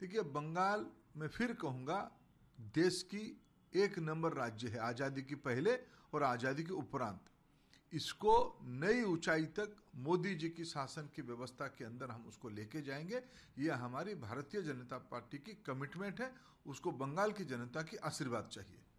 देखिए बंगाल में फिर कहूँगा देश की एक नंबर राज्य है आज़ादी की पहले और आज़ादी के उपरांत इसको नई ऊंचाई तक मोदी जी की शासन की व्यवस्था के अंदर हम उसको लेके जाएंगे ये हमारी भारतीय जनता पार्टी की कमिटमेंट है उसको बंगाल की जनता की आशीर्वाद चाहिए